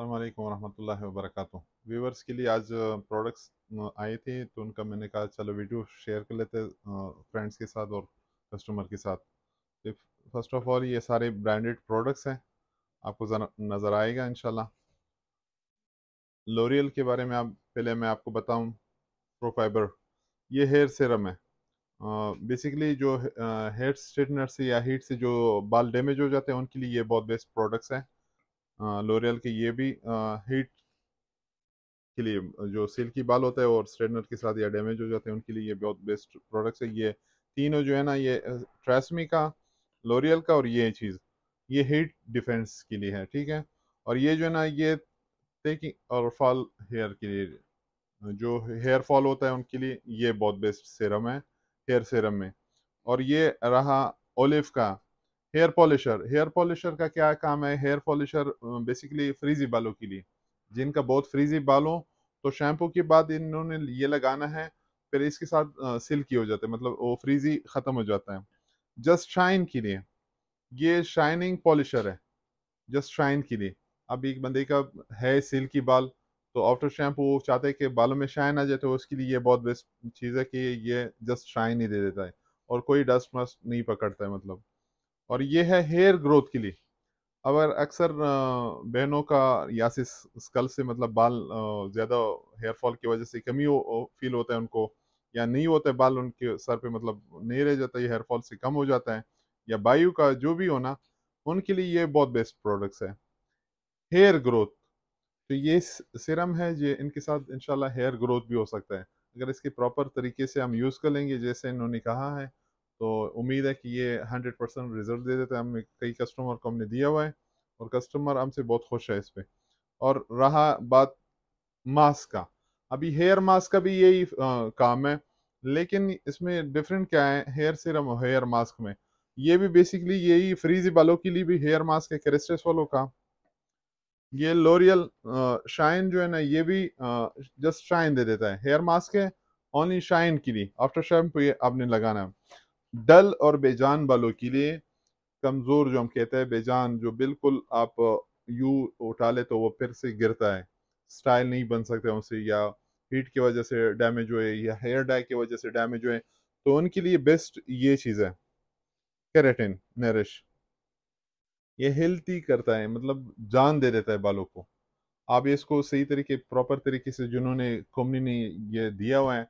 अल्लाम वरहमल work viewers के लिए आज प्रोडक्ट्स आए थे तो उनका मैंने कहा चलो वीडियो शेयर कर लेते फ्रेंड्स के साथ और कस्टमर के साथ तो फर्स्ट ऑफ ऑल ये सारे ब्रांडेड प्रोडक्ट्स हैं आपको नज़र आएगा इन लोरियल के बारे में आप पहले मैं आपको बताऊँ प्रोफाइबर ये हेयर सिरम है बेसिकली जो हेयर स्ट्रेटनर से या हीट से जो बाल डैमेज हो जाते हैं उनके लिए ये बहुत बेस्ट प्रोडक्ट्स हैं लोरियल के ये भी हीट के लिए जो सिल्की बाल होता है और स्ट्रेटनर के साथ या डैमेज हो जाते हैं उनके लिए ये बहुत बेस्ट प्रोडक्ट्स है ये तीनों जो है ना ये ट्रेसमी का लोरियल का और ये चीज़ ये हीट डिफेंस के लिए है ठीक है और ये जो है ना ये टेकिंग और फॉल हेयर के लिए जो हेयर फॉल होता है उनके लिए ये बहुत बेस्ट सेरम है हेयर सेरम में और ये रहा ओलिव का हेयर पॉलिशर हेयर पॉलिशर का क्या काम है हेयर पॉलिशर बेसिकली फ्रीजी बालों के लिए जिनका बहुत फ्रीजी बालों तो शैम्पू के बाद इन्होंने ये लगाना है फिर इसके साथ सिल्की मतलब हो जाता है मतलब वो फ्रीजी ख़त्म हो जाता है जस्ट शाइन के लिए ये शाइनिंग पॉलिशर है जस्ट शाइन के लिए अब एक बंदे का है सिल्की बाल तो आफ्टर शैम्पू चाहते हैं कि बालों में शाइन आ जाए तो उसके लिए ये बहुत बेस्ट चीज़ है कि ये जस्ट शाइन ही दे देता है और कोई डस्ट मस्ट नहीं पकड़ता है मतलब और ये है हेयर ग्रोथ के लिए अगर अक्सर बहनों का सिर्फ स्कल से मतलब बाल ज़्यादा हेयर फॉल की वजह से कमी हो, फील होता है उनको या नहीं होता है बाल उनके सर पे मतलब नहीं रह जाता है हेयर फॉल से कम हो जाता है या वायु का जो भी होना उनके लिए ये बहुत बेस्ट प्रोडक्ट्स है हेयर ग्रोथ तो ये सिरम है ये इनके साथ इनशाला हेयर ग्रोथ भी हो सकता है अगर इसके प्रॉपर तरीके से हम यूज़ कर लेंगे जैसे इन्होंने कहा है तो उम्मीद है कि ये हंड्रेड परसेंट रिजल्ट दे देते हैं हमें कई कस्टमर को हमने दिया हुआ है और कस्टमर हमसे बहुत खुश है इस पर और रहा बात मास्क का अभी हेयर मास्क का भी यही काम है लेकिन इसमें डिफरेंट क्या है हेयर सिरम और हेयर मास्क में ये भी बेसिकली यही फ्रीजी बालों के लिए भी हेयर मास्क है क्रेस्टेस वालों का ये लोरियल शाइन जो है ना ये भी जस्ट शाइन दे देता है हेयर मास्क है ओनली शाइन के लिए आफ्टर शैम्पू ये आपने लगाना है डल और बेजान बालों के लिए कमज़ोर जो हम कहते हैं बेजान जो बिल्कुल आप यू उठा ले तो वो फिर से गिरता है स्टाइल नहीं बन सकते उनसे या हीट की वजह से डैमेज हुए या हेयर डाई की वजह से डैमेज हुए तो उनके लिए बेस्ट ये चीज़ है कैरेटिन नरिश ये हेल्थी करता है मतलब जान दे देता है बालों को आप इसको सही तरीके प्रॉपर तरीके से जिन्होंने कंपनी ने ये दिया हुआ है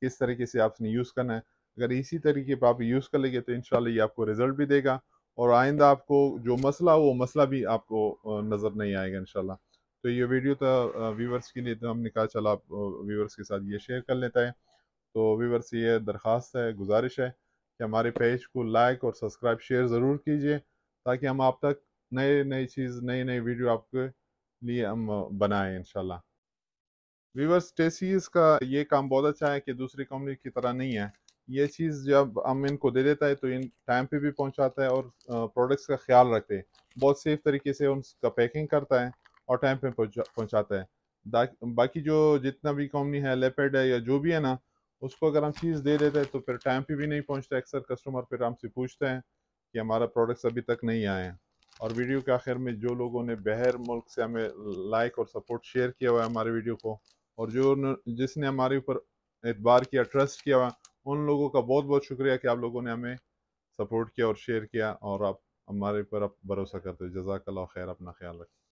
किस तरीके से आपने यूज़ करना है अगर इसी तरीके पर आप यूज़ कर लेंगे तो इन ये आपको रिज़ल्ट भी देगा और आइंदा आपको जो मसला वो मसला भी आपको नज़र नहीं आएगा इनशाला तो ये वीडियो तो व्यूवर्स के लिए तो हमने कहा चला आप व्यूवर्स के साथ ये शेयर कर लेता है तो व्यूवर्स ये दरख्वास्त है गुजारिश है कि हमारे पेज को लाइक और सब्सक्राइब शेयर ज़रूर कीजिए ताकि हम आप तक नए नई चीज़ नई नई वीडियो आपके लिए हम बनाए इनशाला व्यूवर्स टेसीज का ये काम बहुत अच्छा है कि दूसरी कंपनी की तरह नहीं है ये चीज़ जब हम इनको दे देता है तो इन टाइम पे भी पहुंचाता है और प्रोडक्ट्स का ख्याल रखते हैं बहुत सेफ तरीके से उनका पैकिंग करता है और टाइम पे पहुंचाता है बाकी जो जितना भी कॉमनी है लेपेड है या जो भी है ना उसको अगर हम चीज़ दे देते हैं तो फिर टाइम पे भी नहीं पहुँचता अक्सर कस्टमर फिर हमसे पूछते हैं कि हमारा प्रोडक्ट्स अभी तक नहीं आए हैं और वीडियो के आखिर में जो लोगों ने बहर मुल्क से हमें लाइक और सपोर्ट शेयर किया हुआ है हमारे वीडियो को और जो जिसने हमारे ऊपर एतबार किया ट्रस्ट किया हुआ उन लोगों का बहुत बहुत शुक्रिया कि आप लोगों ने हमें सपोर्ट किया और शेयर किया और आप हमारे पर आप भरोसा करते हो जजाकल्ला खैर अपना ख्याल रखें